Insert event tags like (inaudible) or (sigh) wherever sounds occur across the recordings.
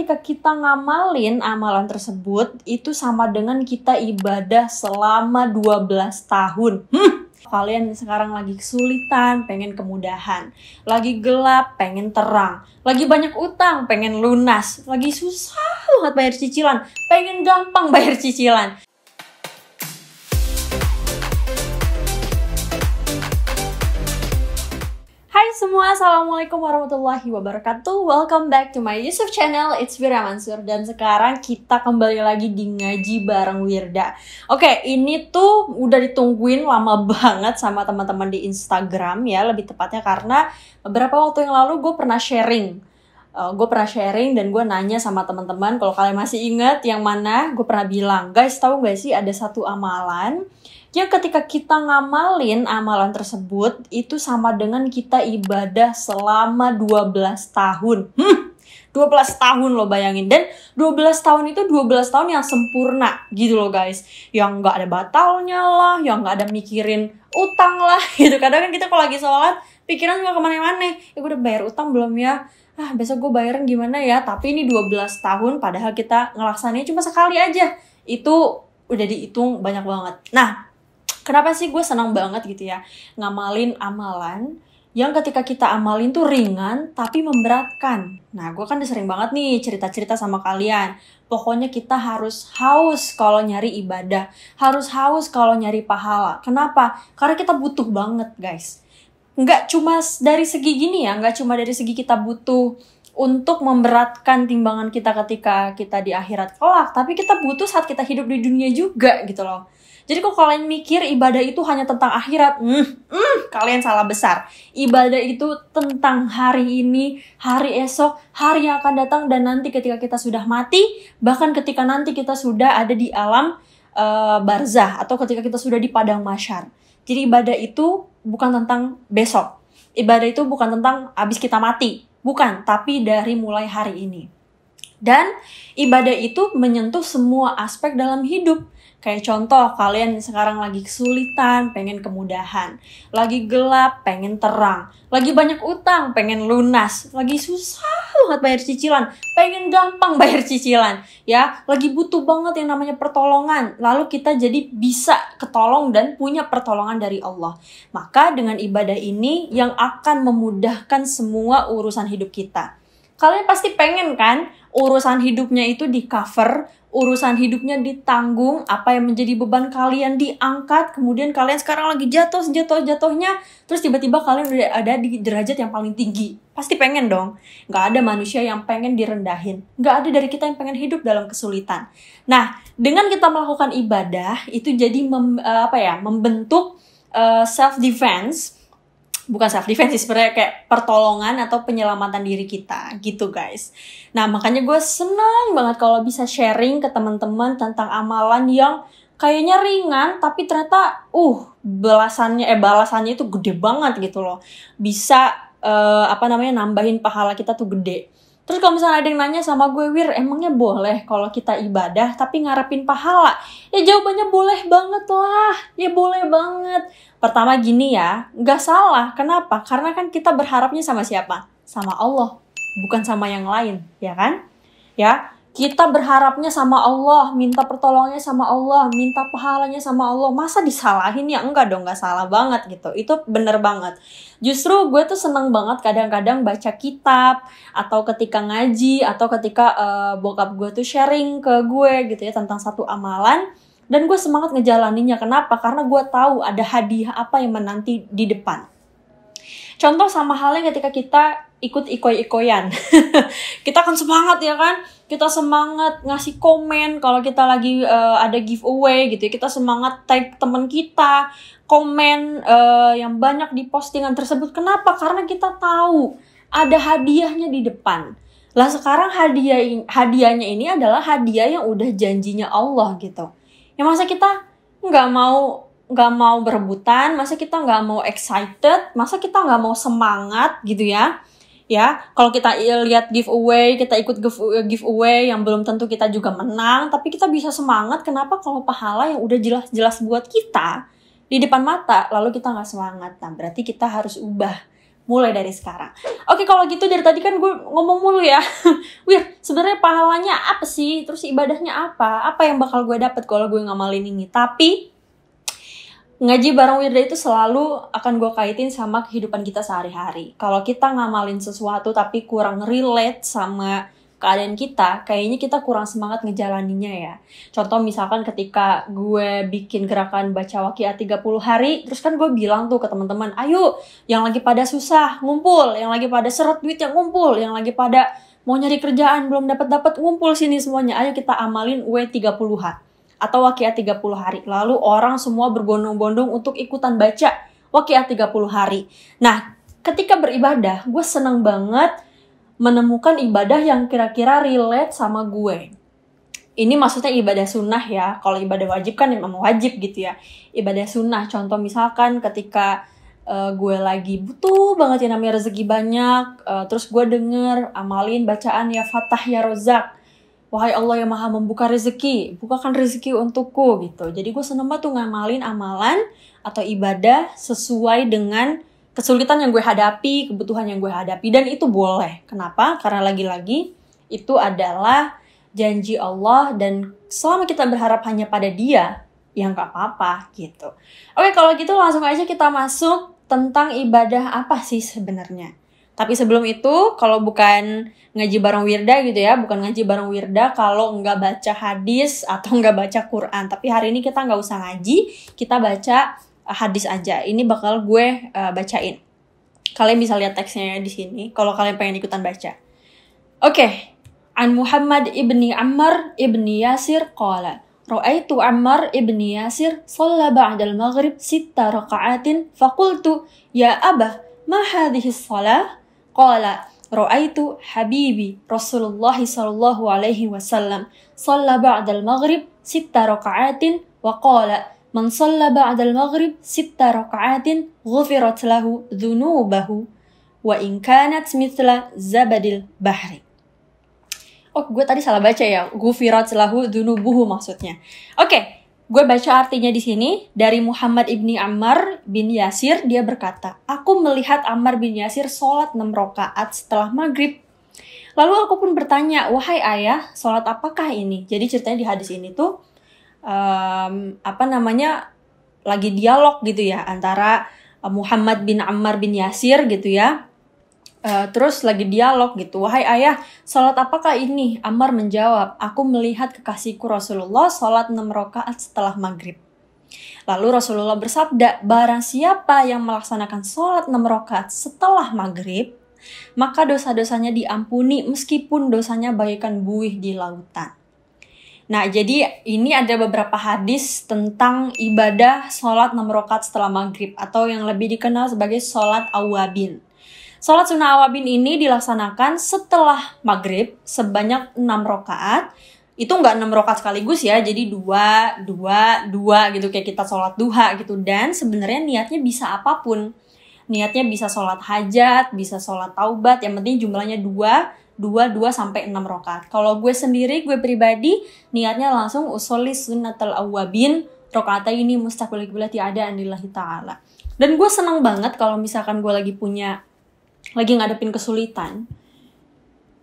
ketika kita ngamalin amalan tersebut itu sama dengan kita ibadah selama 12 tahun. Hmm. Kalian sekarang lagi kesulitan, pengen kemudahan. Lagi gelap, pengen terang. Lagi banyak utang, pengen lunas. Lagi susah banget bayar cicilan, pengen gampang bayar cicilan. Hai semua, Assalamualaikum warahmatullahi wabarakatuh Welcome back to my YouTube channel, it's Wira Mansur Dan sekarang kita kembali lagi di ngaji bareng Wirda Oke, ini tuh udah ditungguin lama (laughs) banget sama teman-teman di Instagram ya Lebih tepatnya karena beberapa waktu yang lalu gue pernah sharing uh, gue pernah sharing dan gue nanya sama teman-teman kalau kalian masih ingat yang mana gue pernah bilang guys tahu gak sih ada satu amalan Ya ketika kita ngamalin amalan tersebut itu sama dengan kita ibadah selama 12 tahun. Hmm, 12 tahun lo bayangin dan 12 tahun itu 12 tahun yang sempurna gitu loh guys. Yang nggak ada batalnya lah, yang nggak ada mikirin utang lah (laughs) gitu. Kadang kan kita kalau lagi sholat pikiran juga kemana-mana. Ya gue udah bayar utang belum ya? Ah besok gue bayarin gimana ya? Tapi ini 12 tahun padahal kita ngelaksananya cuma sekali aja. Itu udah dihitung banyak banget. Nah, Kenapa sih gue senang banget gitu ya ngamalin amalan yang ketika kita amalin tuh ringan tapi memberatkan. Nah, gue kan udah sering banget nih cerita-cerita sama kalian. Pokoknya kita harus haus kalau nyari ibadah, harus haus kalau nyari pahala. Kenapa? Karena kita butuh banget, guys. Nggak cuma dari segi gini ya, nggak cuma dari segi kita butuh untuk memberatkan timbangan kita ketika kita di akhirat kelak, tapi kita butuh saat kita hidup di dunia juga gitu loh. Jadi kalau kalian mikir ibadah itu hanya tentang akhirat, mm, mm, kalian salah besar. Ibadah itu tentang hari ini, hari esok, hari yang akan datang dan nanti ketika kita sudah mati, bahkan ketika nanti kita sudah ada di alam uh, barzah atau ketika kita sudah di padang masyar. Jadi ibadah itu bukan tentang besok. Ibadah itu bukan tentang abis kita mati, bukan, tapi dari mulai hari ini. Dan ibadah itu menyentuh semua aspek dalam hidup. Kayak contoh, kalian sekarang lagi kesulitan, pengen kemudahan. Lagi gelap, pengen terang. Lagi banyak utang, pengen lunas. Lagi susah banget bayar cicilan, pengen gampang bayar cicilan. Ya, lagi butuh banget yang namanya pertolongan. Lalu kita jadi bisa ketolong dan punya pertolongan dari Allah. Maka dengan ibadah ini yang akan memudahkan semua urusan hidup kita. Kalian pasti pengen kan urusan hidupnya itu di cover, urusan hidupnya ditanggung, apa yang menjadi beban kalian diangkat, kemudian kalian sekarang lagi jatuh, jatuh, jatuhnya, terus tiba-tiba kalian udah ada di derajat yang paling tinggi. Pasti pengen dong. Nggak ada manusia yang pengen direndahin. Nggak ada dari kita yang pengen hidup dalam kesulitan. Nah, dengan kita melakukan ibadah, itu jadi mem, eh, apa ya, membentuk uh, eh, self defense bukan self defense sih sebenarnya kayak pertolongan atau penyelamatan diri kita gitu guys. Nah makanya gue senang banget kalau bisa sharing ke teman-teman tentang amalan yang kayaknya ringan tapi ternyata uh balasannya eh balasannya itu gede banget gitu loh. Bisa uh, apa namanya nambahin pahala kita tuh gede. Terus kalau misalnya ada yang nanya sama gue, Wir, emangnya boleh kalau kita ibadah tapi ngarepin pahala? Ya jawabannya boleh banget lah, ya boleh banget. Pertama gini ya, nggak salah. Kenapa? Karena kan kita berharapnya sama siapa? Sama Allah, bukan sama yang lain, ya kan? Ya, kita berharapnya sama Allah, minta pertolongannya sama Allah, minta pahalanya sama Allah. Masa disalahin ya? Enggak dong, nggak salah banget gitu. Itu bener banget. Justru gue tuh seneng banget kadang-kadang baca kitab, atau ketika ngaji, atau ketika uh, bokap gue tuh sharing ke gue gitu ya tentang satu amalan dan gue semangat ngejalaninnya kenapa karena gue tahu ada hadiah apa yang menanti di depan contoh sama halnya ketika kita ikut ikoy ikoyan (laughs) kita akan semangat ya kan? Kita semangat ngasih komen kalau kita lagi uh, ada giveaway gitu ya. Kita semangat tag teman kita, komen uh, yang banyak di postingan tersebut. Kenapa? Karena kita tahu ada hadiahnya di depan. Lah sekarang hadiah hadiahnya ini adalah hadiah yang udah janjinya Allah gitu. Ya masa kita nggak mau nggak mau berebutan, masa kita nggak mau excited, masa kita nggak mau semangat gitu ya ya kalau kita lihat giveaway kita ikut giveaway yang belum tentu kita juga menang tapi kita bisa semangat kenapa kalau pahala yang udah jelas-jelas buat kita di depan mata lalu kita nggak semangat nah berarti kita harus ubah mulai dari sekarang oke kalau gitu dari tadi kan gue ngomong mulu ya (laughs) wih sebenarnya pahalanya apa sih terus ibadahnya apa apa yang bakal gue dapet kalau gue ngamalin ini tapi Ngaji bareng Wirda itu selalu akan gue kaitin sama kehidupan kita sehari-hari. Kalau kita ngamalin sesuatu tapi kurang relate sama keadaan kita, kayaknya kita kurang semangat ngejalaninya ya. Contoh misalkan ketika gue bikin gerakan baca wakia 30 hari, terus kan gue bilang tuh ke teman-teman, ayo yang lagi pada susah ngumpul, yang lagi pada seret duit yang ngumpul, yang lagi pada mau nyari kerjaan belum dapat dapat ngumpul sini semuanya, ayo kita amalin W30H atau Wakiat 30 hari. Lalu orang semua berbondong-bondong untuk ikutan baca Wakiat 30 hari. Nah, ketika beribadah, gue seneng banget menemukan ibadah yang kira-kira relate sama gue. Ini maksudnya ibadah sunnah ya. Kalau ibadah wajib kan memang wajib gitu ya. Ibadah sunnah. Contoh misalkan ketika uh, gue lagi butuh banget yang namanya rezeki banyak. Uh, terus gue denger, amalin bacaan ya Fatah ya Rozak Wahai Allah yang maha membuka rezeki, bukakan rezeki untukku gitu. Jadi gue seneng banget tuh ngamalin amalan atau ibadah sesuai dengan kesulitan yang gue hadapi, kebutuhan yang gue hadapi. Dan itu boleh. Kenapa? Karena lagi-lagi itu adalah janji Allah dan selama kita berharap hanya pada dia, ya gak apa-apa gitu. Oke, kalau gitu langsung aja kita masuk tentang ibadah apa sih sebenarnya. Tapi sebelum itu kalau bukan ngaji bareng Wirda gitu ya, bukan ngaji bareng Wirda kalau nggak baca hadis atau (laughs) nggak baca Quran. Tapi hari ini kita nggak usah ngaji, kita baca eh, hadis aja. Ini bakal gue uh, bacain. Kalian bisa lihat teksnya di sini kalau kalian pengen ikutan baca. Oke. Okay. An Muhammad ibni Ammar ibni Yasir qala رأيت عمار ibni Yasir. صلى بعد المغرب ست ركعات فقلت يا أبا ما هذه الصلاة؟ قال رأيت حبيبي رسول الله صلى الله عليه وسلم صلى بعد المغرب ست ركعات وقال من صلى بعد المغرب ست ركعات غفرت له ذنوبه وإن كانت مثل زبد البحر Oh, gue tadi salah baca ya. Gufirat lahu dunubuhu maksudnya. Oke, okay, Gue baca artinya di sini dari Muhammad ibni Ammar bin Yasir dia berkata, aku melihat Ammar bin Yasir sholat enam rakaat setelah maghrib. Lalu aku pun bertanya, wahai ayah, sholat apakah ini? Jadi ceritanya di hadis ini tuh um, apa namanya lagi dialog gitu ya antara eh, Muhammad bin Ammar bin Yasir gitu ya Uh, terus lagi dialog gitu, wahai ayah, sholat apakah ini? Amar menjawab, aku melihat kekasihku Rasulullah sholat 6 rakaat setelah maghrib. Lalu Rasulullah bersabda, barang siapa yang melaksanakan sholat 6 rakaat setelah maghrib, maka dosa-dosanya diampuni meskipun dosanya bagaikan buih di lautan. Nah, jadi ini ada beberapa hadis tentang ibadah sholat 6 rakaat setelah maghrib atau yang lebih dikenal sebagai sholat awabin. Salat sunnah awabin ini dilaksanakan setelah maghrib sebanyak 6 rokaat. Itu nggak 6 rokaat sekaligus ya, jadi dua, dua, dua gitu kayak kita sholat duha gitu. Dan sebenarnya niatnya bisa apapun. Niatnya bisa sholat hajat, bisa sholat taubat, yang penting jumlahnya dua, 2, 2 sampai 6 rokaat. Kalau gue sendiri, gue pribadi niatnya langsung Sunnah sunnatul awabin rokaatnya ini mustaqbil kiblati ada anillahi ta'ala. Dan gue senang banget kalau misalkan gue lagi punya lagi ngadepin kesulitan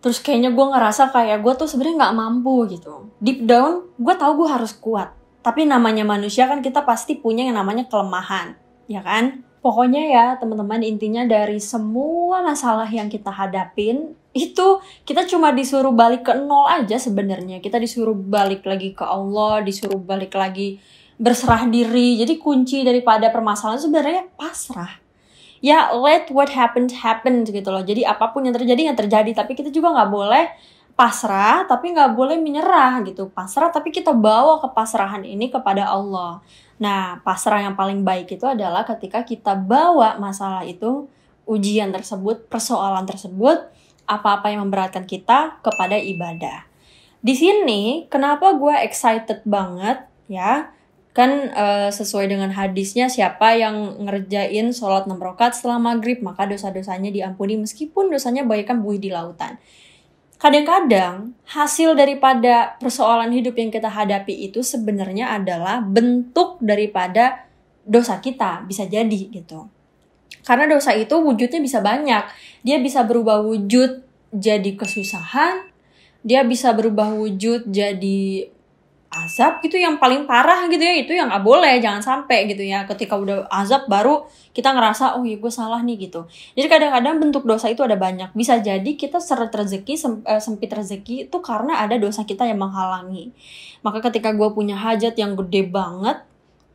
terus kayaknya gue ngerasa kayak gue tuh sebenarnya nggak mampu gitu deep down gue tahu gue harus kuat tapi namanya manusia kan kita pasti punya yang namanya kelemahan ya kan pokoknya ya teman-teman intinya dari semua masalah yang kita hadapin itu kita cuma disuruh balik ke nol aja sebenarnya kita disuruh balik lagi ke Allah disuruh balik lagi berserah diri jadi kunci daripada permasalahan sebenarnya pasrah ya let what happened happen gitu loh jadi apapun yang terjadi yang terjadi tapi kita juga nggak boleh pasrah tapi nggak boleh menyerah gitu pasrah tapi kita bawa kepasrahan ini kepada Allah nah pasrah yang paling baik itu adalah ketika kita bawa masalah itu ujian tersebut persoalan tersebut apa-apa yang memberatkan kita kepada ibadah di sini kenapa gue excited banget ya kan uh, sesuai dengan hadisnya siapa yang ngerjain sholat enam rakaat setelah maghrib maka dosa-dosanya diampuni meskipun dosanya baikkan buih di lautan. Kadang-kadang hasil daripada persoalan hidup yang kita hadapi itu sebenarnya adalah bentuk daripada dosa kita bisa jadi gitu. Karena dosa itu wujudnya bisa banyak. Dia bisa berubah wujud jadi kesusahan, dia bisa berubah wujud jadi azab gitu yang paling parah gitu ya itu yang nggak boleh jangan sampai gitu ya ketika udah azab baru kita ngerasa oh ya gue salah nih gitu jadi kadang-kadang bentuk dosa itu ada banyak bisa jadi kita seret rezeki eh, sempit rezeki itu karena ada dosa kita yang menghalangi maka ketika gue punya hajat yang gede banget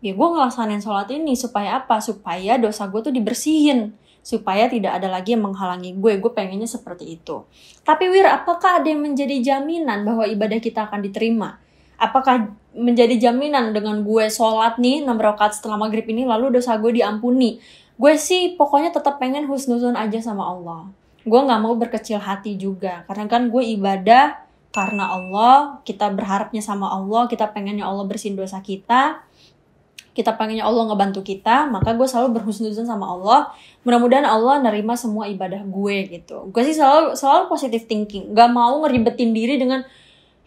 ya gue ngelaksanain sholat ini supaya apa supaya dosa gue tuh dibersihin supaya tidak ada lagi yang menghalangi gue. Gue pengennya seperti itu. Tapi Wir, apakah ada yang menjadi jaminan bahwa ibadah kita akan diterima? apakah menjadi jaminan dengan gue sholat nih 6 rakaat setelah maghrib ini lalu dosa gue diampuni gue sih pokoknya tetap pengen husnuzon aja sama Allah gue nggak mau berkecil hati juga karena kan gue ibadah karena Allah kita berharapnya sama Allah kita pengennya Allah bersihin dosa kita kita pengennya Allah ngebantu kita, maka gue selalu berhusnuzon sama Allah. Mudah-mudahan Allah nerima semua ibadah gue gitu. Gue sih selalu selalu positive thinking, gak mau ngeribetin diri dengan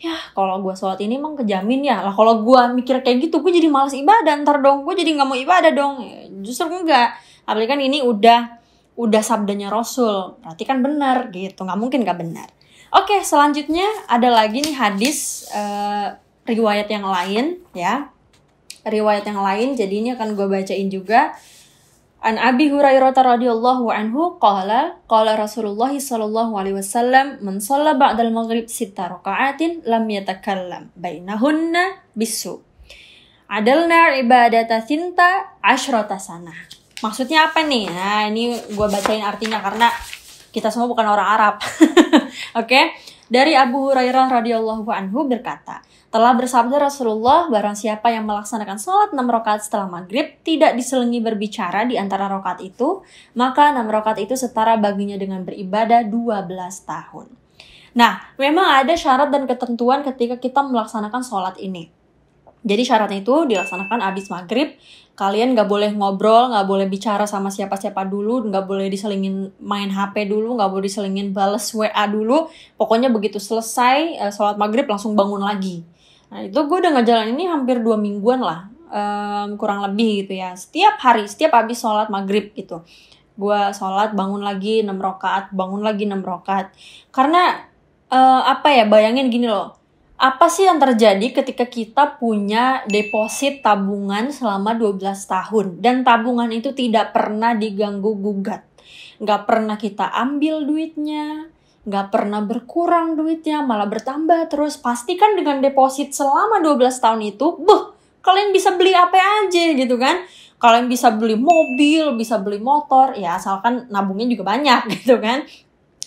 ya kalau gue sholat ini emang kejamin ya lah kalau gue mikir kayak gitu gue jadi malas ibadah ntar dong gue jadi nggak mau ibadah dong ya, justru enggak apalagi kan ini udah udah sabdanya Rasul berarti kan benar gitu nggak mungkin nggak benar oke selanjutnya ada lagi nih hadis uh, riwayat yang lain ya riwayat yang lain jadi ini akan gue bacain juga An Abi Hurairah radhiyallahu anhu qala qala Rasulullah sallallahu alaihi wasallam man shalla ba'dal maghrib sita raka'atin lam yatakallam bainahunna bisu. Adalna ibadata sinta asyrata sana. Maksudnya apa nih? Nah, ini gue bacain artinya karena kita semua bukan orang Arab. (laughs) Oke. Okay? Dari Abu Hurairah radhiyallahu anhu berkata, telah bersabda Rasulullah, barang siapa yang melaksanakan sholat 6 rakaat setelah maghrib tidak diselingi berbicara di antara rokat itu, maka 6 rokat itu setara baginya dengan beribadah 12 tahun. Nah, memang ada syarat dan ketentuan ketika kita melaksanakan sholat ini. Jadi syaratnya itu dilaksanakan abis maghrib. Kalian nggak boleh ngobrol, nggak boleh bicara sama siapa-siapa dulu, nggak boleh diselingin main HP dulu, nggak boleh diselingin bales WA dulu. Pokoknya begitu selesai uh, sholat maghrib langsung bangun lagi. Nah itu gue udah ngejalanin ini hampir dua mingguan lah, um, kurang lebih gitu ya. Setiap hari, setiap abis sholat maghrib gitu. Gue sholat bangun lagi 6 rokaat, bangun lagi 6 rokaat. Karena uh, apa ya bayangin gini loh apa sih yang terjadi ketika kita punya deposit tabungan selama 12 tahun dan tabungan itu tidak pernah diganggu gugat. Nggak pernah kita ambil duitnya, nggak pernah berkurang duitnya, malah bertambah terus. Pastikan dengan deposit selama 12 tahun itu, buh, kalian bisa beli apa aja gitu kan. Kalian bisa beli mobil, bisa beli motor, ya asalkan nabungnya juga banyak (laughs) gitu kan.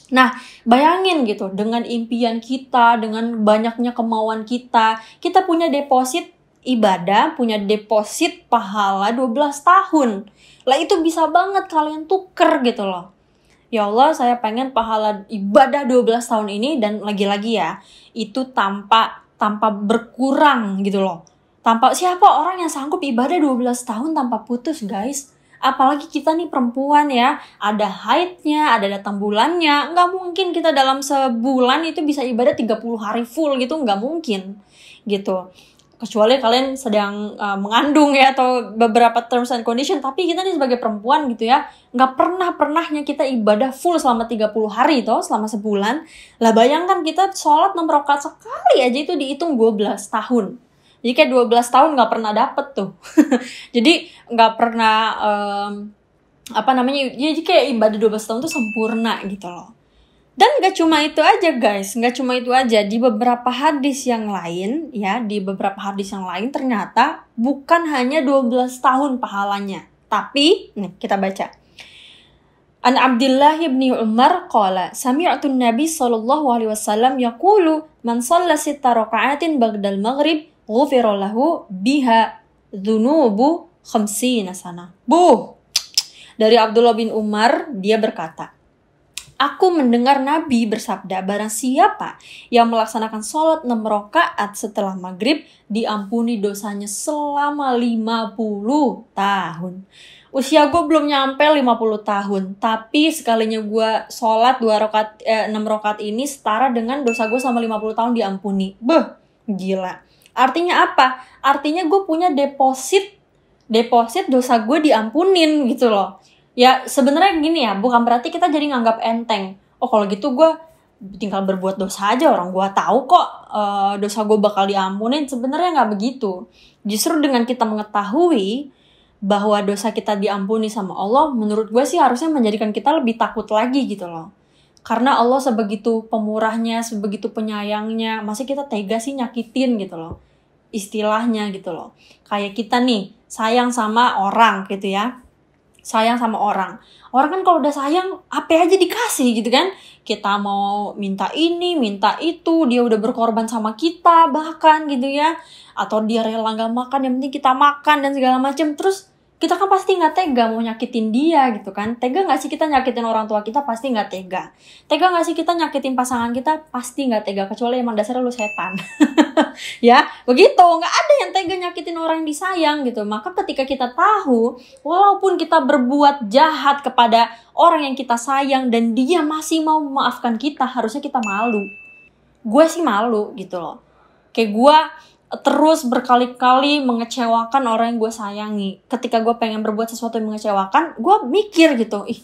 Nah, bayangin gitu, dengan impian kita, dengan banyaknya kemauan kita, kita punya deposit ibadah, punya deposit pahala 12 tahun. Lah itu bisa banget kalian tuker gitu loh. Ya Allah, saya pengen pahala ibadah 12 tahun ini dan lagi-lagi ya, itu tanpa tanpa berkurang gitu loh. Tanpa siapa orang yang sanggup ibadah 12 tahun tanpa putus, guys? Apalagi kita nih perempuan ya, ada haidnya, ada datang bulannya. Nggak mungkin kita dalam sebulan itu bisa ibadah 30 hari full gitu, nggak mungkin gitu kecuali kalian sedang uh, mengandung ya atau beberapa terms and condition tapi kita nih sebagai perempuan gitu ya nggak pernah pernahnya kita ibadah full selama 30 hari itu, selama sebulan lah bayangkan kita sholat nomor rakaat sekali aja itu dihitung 12 tahun jadi kayak 12 tahun nggak pernah dapet tuh (laughs) jadi nggak pernah um, apa namanya ya, jadi kayak ibadah 12 tahun tuh sempurna gitu loh dan gak cuma itu aja guys, gak cuma itu aja. Di beberapa hadis yang lain, ya, di beberapa hadis yang lain ternyata bukan hanya 12 tahun pahalanya. Tapi, nih kita baca. An Abdullah ibni Umar qala sami'tu Nabi sallallahu alaihi wasallam yaqulu man shalla sita raka'atin ba'dal maghrib ghufirullahu biha dhunubu khamsi sana. Bu, dari Abdullah bin Umar, dia berkata, Aku mendengar Nabi bersabda, barang siapa yang melaksanakan sholat 6 rakaat setelah maghrib, diampuni dosanya selama 50 tahun. Usia gue belum nyampe 50 tahun, tapi sekalinya gue sholat 2 rokat, eh, 6 rokat ini setara dengan dosa gue sama 50 tahun diampuni. Beh, gila. Artinya apa? Artinya gue punya deposit deposit dosa gue diampunin gitu loh. Ya sebenarnya gini ya, bukan berarti kita jadi nganggap enteng. Oh kalau gitu gue tinggal berbuat dosa aja orang gue tahu kok uh, dosa gue bakal diampunin sebenarnya nggak begitu justru dengan kita mengetahui bahwa dosa kita diampuni sama Allah menurut gue sih harusnya menjadikan kita lebih takut lagi gitu loh karena Allah sebegitu pemurahnya sebegitu penyayangnya masih kita tega sih nyakitin gitu loh istilahnya gitu loh. Kayak kita nih, sayang sama orang gitu ya. Sayang sama orang. Orang kan kalau udah sayang, apa aja dikasih gitu kan. Kita mau minta ini, minta itu, dia udah berkorban sama kita bahkan gitu ya. Atau dia rela nggak makan, yang penting kita makan dan segala macem. Terus kita kan pasti nggak tega mau nyakitin dia gitu kan tega nggak sih kita nyakitin orang tua kita pasti nggak tega tega nggak sih kita nyakitin pasangan kita pasti nggak tega kecuali emang dasarnya lu setan (laughs) ya begitu nggak ada yang tega nyakitin orang yang disayang gitu maka ketika kita tahu walaupun kita berbuat jahat kepada orang yang kita sayang dan dia masih mau memaafkan kita harusnya kita malu gue sih malu gitu loh kayak gue terus berkali-kali mengecewakan orang yang gue sayangi. Ketika gue pengen berbuat sesuatu yang mengecewakan, gue mikir gitu, ih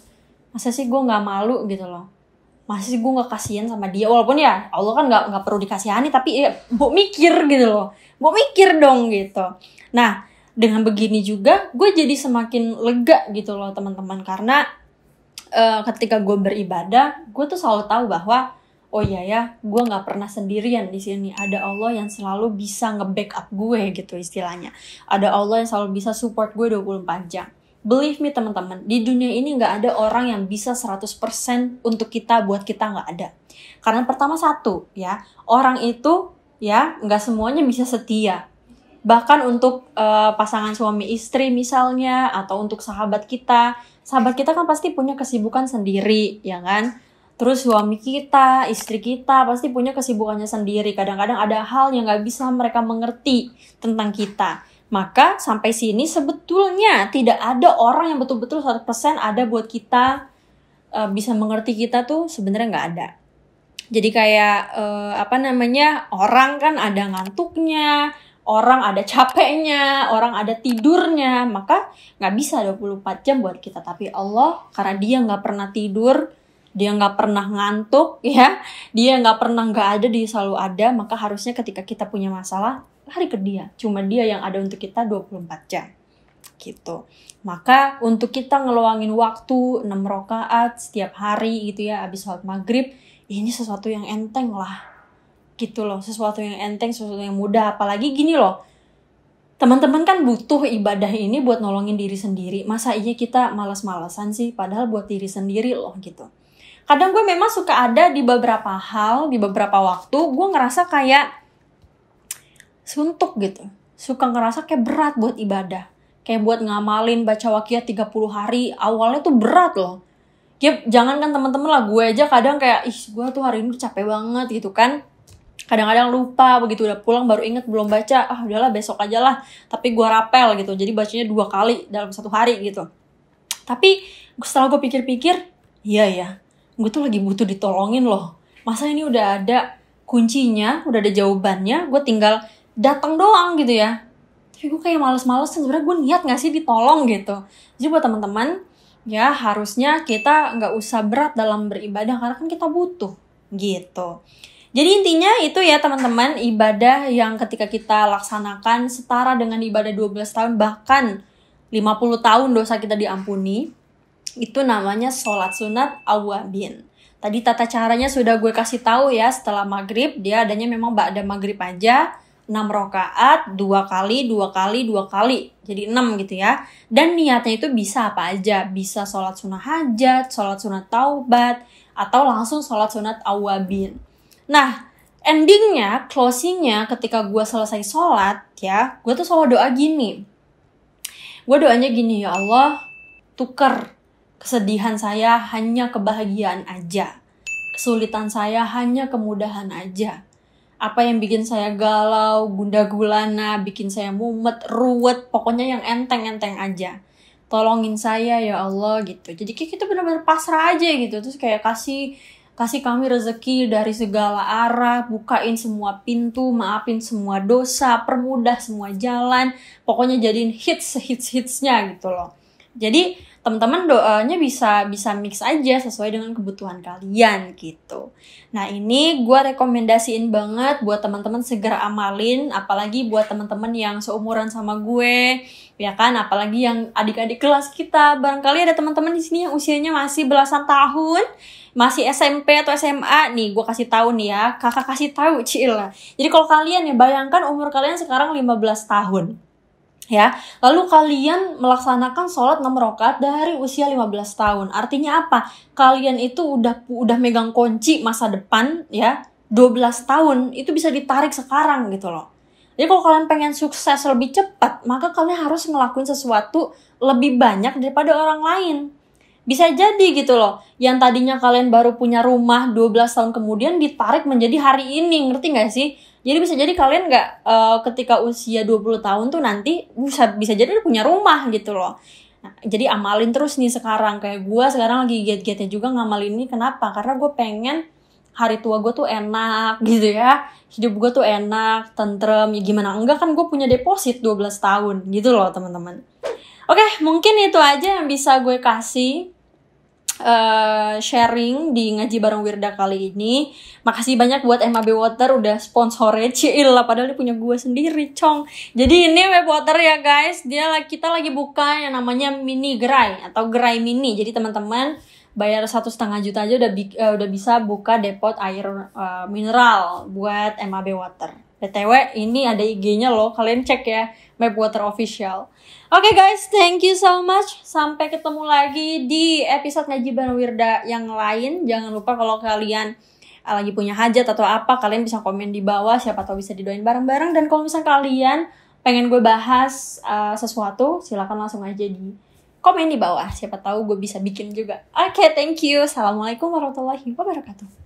masa sih gue nggak malu gitu loh. Masa sih gue nggak kasihan sama dia, walaupun ya Allah kan nggak nggak perlu dikasihani, tapi ya gue mikir gitu loh, Gue mikir dong gitu. Nah dengan begini juga gue jadi semakin lega gitu loh teman-teman karena uh, ketika gue beribadah gue tuh selalu tahu bahwa oh iya ya gue nggak pernah sendirian di sini ada Allah yang selalu bisa nge-backup gue gitu istilahnya ada Allah yang selalu bisa support gue 24 jam Believe me teman-teman, di dunia ini nggak ada orang yang bisa 100% untuk kita, buat kita nggak ada. Karena pertama satu, ya orang itu ya nggak semuanya bisa setia. Bahkan untuk uh, pasangan suami istri misalnya, atau untuk sahabat kita, sahabat kita kan pasti punya kesibukan sendiri, ya kan? Terus suami kita, istri kita pasti punya kesibukannya sendiri. Kadang-kadang ada hal yang nggak bisa mereka mengerti tentang kita. Maka sampai sini sebetulnya tidak ada orang yang betul-betul 100% ada buat kita uh, bisa mengerti kita tuh sebenarnya nggak ada. Jadi kayak uh, apa namanya orang kan ada ngantuknya, orang ada capeknya, orang ada tidurnya, maka nggak bisa 24 jam buat kita. Tapi Allah karena dia nggak pernah tidur, dia nggak pernah ngantuk (laughs) ya dia nggak pernah nggak ada dia selalu ada maka harusnya ketika kita punya masalah lari ke dia cuma dia yang ada untuk kita 24 jam gitu. Maka untuk kita ngeluangin waktu 6 rakaat setiap hari gitu ya abis sholat maghrib ini sesuatu yang enteng lah gitu loh sesuatu yang enteng sesuatu yang mudah apalagi gini loh teman-teman kan butuh ibadah ini buat nolongin diri sendiri masa iya kita malas-malasan sih padahal buat diri sendiri loh gitu kadang gue memang suka ada di beberapa hal di beberapa waktu gue ngerasa kayak suntuk gitu suka ngerasa kayak berat buat ibadah kayak buat ngamalin baca wakiat 30 hari awalnya tuh berat loh ya jangan kan teman-teman lah gue aja kadang kayak ih gue tuh hari ini capek banget gitu kan kadang-kadang lupa begitu udah pulang baru inget belum baca ah udahlah besok aja lah tapi gue rapel gitu jadi bacanya dua kali dalam satu hari gitu tapi setelah gue pikir-pikir iya ya gue tuh lagi butuh ditolongin loh masa ini udah ada kuncinya udah ada jawabannya gue tinggal datang doang gitu ya tapi gue kayak males-males sebenernya gue niat gak sih ditolong gitu jadi buat teman-teman ya harusnya kita nggak usah berat dalam beribadah karena kan kita butuh gitu jadi intinya itu ya teman-teman ibadah yang ketika kita laksanakan setara dengan ibadah 12 tahun bahkan 50 tahun dosa kita diampuni itu namanya sholat sunat awabin. Tadi tata caranya sudah gue kasih tahu ya setelah maghrib dia adanya memang ba'da maghrib aja 6 rokaat, dua kali, dua kali, dua kali. Jadi 6 gitu ya. Dan niatnya itu bisa apa aja. Bisa sholat sunat hajat, sholat sunat taubat, atau langsung sholat sunat awabin. Nah, endingnya, closingnya ketika gue selesai sholat ya, gue tuh selalu doa gini. Gue doanya gini, ya Allah, tuker Kesedihan saya hanya kebahagiaan aja. Kesulitan saya hanya kemudahan aja. Apa yang bikin saya galau, bunda gulana, bikin saya mumet, ruwet, pokoknya yang enteng-enteng aja tolongin saya ya Allah gitu jadi kayak kita gitu bener-bener pasrah aja gitu terus kayak kasih kasih kami rezeki dari segala arah bukain semua pintu maafin semua dosa permudah semua jalan pokoknya jadiin hits hits hitsnya gitu loh jadi teman-teman doanya bisa bisa mix aja sesuai dengan kebutuhan kalian gitu. Nah ini gue rekomendasiin banget buat teman-teman segera amalin, apalagi buat teman-teman yang seumuran sama gue, ya kan? Apalagi yang adik-adik kelas kita, barangkali ada teman-teman di sini yang usianya masih belasan tahun, masih SMP atau SMA nih, gue kasih tahu nih ya, kakak kasih tahu cila. Jadi kalau kalian ya bayangkan umur kalian sekarang 15 tahun Ya, lalu kalian melaksanakan sholat enam rakaat dari usia 15 tahun. Artinya apa? Kalian itu udah udah megang kunci masa depan ya, 12 tahun itu bisa ditarik sekarang gitu loh. Jadi kalau kalian pengen sukses lebih cepat, maka kalian harus ngelakuin sesuatu lebih banyak daripada orang lain. Bisa jadi gitu loh, yang tadinya kalian baru punya rumah 12 tahun kemudian ditarik menjadi hari ini, ngerti gak sih? Jadi bisa jadi kalian gak uh, eh, ketika usia 20 tahun tuh nanti bisa bisa jadi punya rumah gitu loh. Nah, jadi amalin terus nih sekarang kayak gue sekarang lagi giat-giatnya juga ngamalin ini kenapa? Karena gue pengen hari tua gue tuh enak (laughs) gitu ya hidup gue tuh enak tentrem ya gimana enggak kan gue punya deposit 12 tahun gitu loh teman-teman oke mungkin itu aja yang bisa gue kasih Eh, sharing di ngaji bareng Wirda kali ini. Makasih banyak buat MAB Water udah sponsornya Cil lah padahal dia punya gue sendiri, Cong. Jadi ini MAB Water ya guys, dia kita lagi buka yang namanya mini gerai atau gerai mini. Jadi teman-teman bayar satu setengah juta aja udah bi uh, udah bisa buka depot air uh, mineral buat MAB Water. BTW ini ada IG-nya loh, kalian cek ya Map Water Official. Oke okay guys, thank you so much. Sampai ketemu lagi di episode Ngajiban Wirda yang lain. Jangan lupa kalau kalian eh, lagi punya hajat atau apa, kalian bisa komen di bawah. Siapa tahu bisa didoain bareng-bareng. Dan kalau misalnya kalian pengen gue bahas uh, sesuatu, silahkan langsung aja di komen di bawah siapa tahu gue bisa bikin juga oke okay, thank you assalamualaikum warahmatullahi wabarakatuh